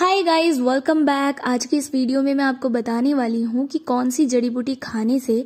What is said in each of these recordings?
hi guys welcome back आज की इस वीडियो में मैं आपको बताने वाली हूँ कि कौन सी जड़ी बूटी खाने से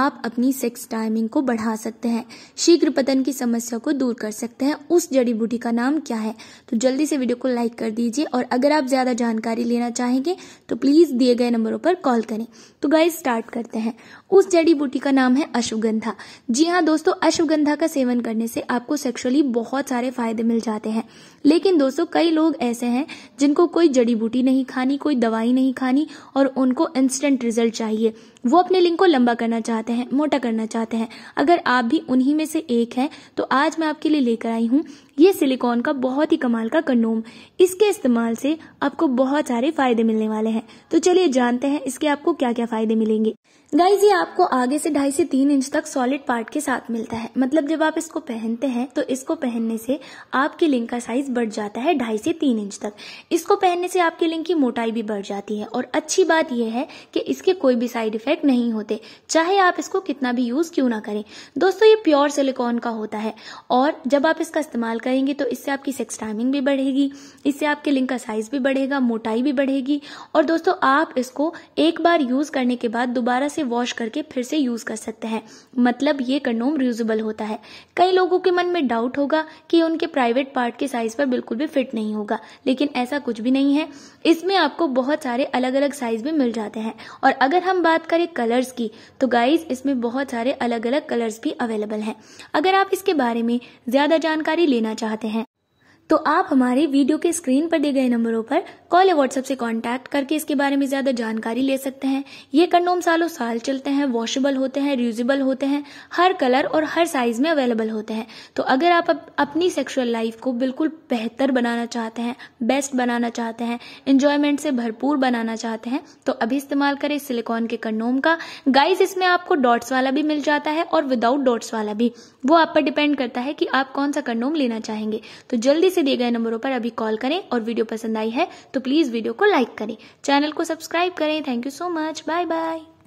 आप अपनी सेक्स टाइमिंग को बढ़ा सकते हैं शीघ्र पतन की समस्या को दूर कर सकते हैं उस जड़ी बूटी का नाम क्या है तो जल्दी से वीडियो को लाइक कर दीजिए और अगर आप ज़्यादा जानकारी लेना चाहेंगे तो प्लीज़ दिए गए नंबरों पर कॉल करें तो गाइज स्टार्ट करते हैं उस जड़ी बूटी का नाम है अश्वगंधा जी हाँ दोस्तों अश्वगंधा का सेवन करने से आपको सेक्सुअली बहुत सारे फायदे मिल जाते हैं लेकिन दोस्तों कई लोग ऐसे हैं जिनको कोई कोई जड़ी बूटी नहीं खानी कोई दवाई नहीं खानी और उनको इंस्टेंट रिजल्ट चाहिए वो अपने लिंग को लंबा करना चाहते हैं मोटा करना चाहते हैं अगर आप भी उन्हीं में से एक हैं तो आज मैं आपके लिए लेकर आई हूँ ये सिलिकॉन का बहुत ही कमाल का कंडोम इसके इस्तेमाल से आपको बहुत सारे फायदे मिलने वाले हैं तो चलिए जानते हैं इसके आपको क्या क्या फायदे मिलेंगे गाइज ये आपको आगे से ढाई से तीन इंच तक सॉलिड पार्ट के साथ मिलता है मतलब जब आप इसको पहनते हैं तो इसको पहनने से आपके लिंग का साइज बढ़ जाता है ढाई से तीन इंच तक इसको पहनने से आपके लिंग की मोटाई भी बढ़ जाती है और अच्छी बात यह है कि इसके कोई भी साइड इफेक्ट इफेक्ट नहीं होते चाहे आप इसको कितना भी यूज क्यों ना करें दोस्तों ये प्योर सिलिकॉन का होता है और जब आप इसका इस्तेमाल करेंगे तो इससे आपकी सेक्स टाइमिंग भी बढ़ेगी इससे आपके लिंग का साइज भी बढ़ेगा मोटाई भी बढ़ेगी और दोस्तों आप इसको एक बार यूज करने के बाद दोबारा से वॉश करके फिर से यूज कर सकते हैं मतलब ये कंडोम रियूजेबल होता है कई लोगों के मन में डाउट होगा कि उनके प्राइवेट पार्ट के साइज पर बिल्कुल भी फिट नहीं होगा लेकिन ऐसा कुछ भी नहीं है इसमें आपको बहुत सारे अलग अलग साइज भी मिल जाते हैं और अगर हम बात करें बारी कलर्स की तो गाइज इसमें बहुत सारे अलग अलग कलर्स भी अवेलेबल हैं अगर आप इसके बारे में ज़्यादा जानकारी लेना चाहते हैं तो आप हमारे वीडियो के स्क्रीन पर दिए गए नंबरों पर कॉल या व्हाट्सएप से कांटेक्ट करके इसके बारे में ज्यादा जानकारी ले सकते हैं ये कंडोम सालों साल चलते हैं वॉशेबल होते हैं रियूजेबल होते हैं हर कलर और हर साइज में अवेलेबल होते हैं तो अगर आप अपनी सेक्सुअल लाइफ को बिल्कुल बेहतर बनाना चाहते हैं बेस्ट बनाना चाहते हैं इंजॉयमेंट से भरपूर बनाना चाहते हैं तो अभी इस्तेमाल करें सिलिकॉन के कंडोम का गाइज इसमें आपको डॉट्स वाला भी मिल जाता है और विदाउट डॉट्स वाला भी वो आप पर डिपेंड करता है कि आप कौन सा कंडोम लेना चाहेंगे तो जल्दी से दिए गए नंबरों पर अभी कॉल करें और वीडियो पसंद आई है तो प्लीज़ वीडियो को लाइक करें चैनल को सब्सक्राइब करें thank you so much bye bye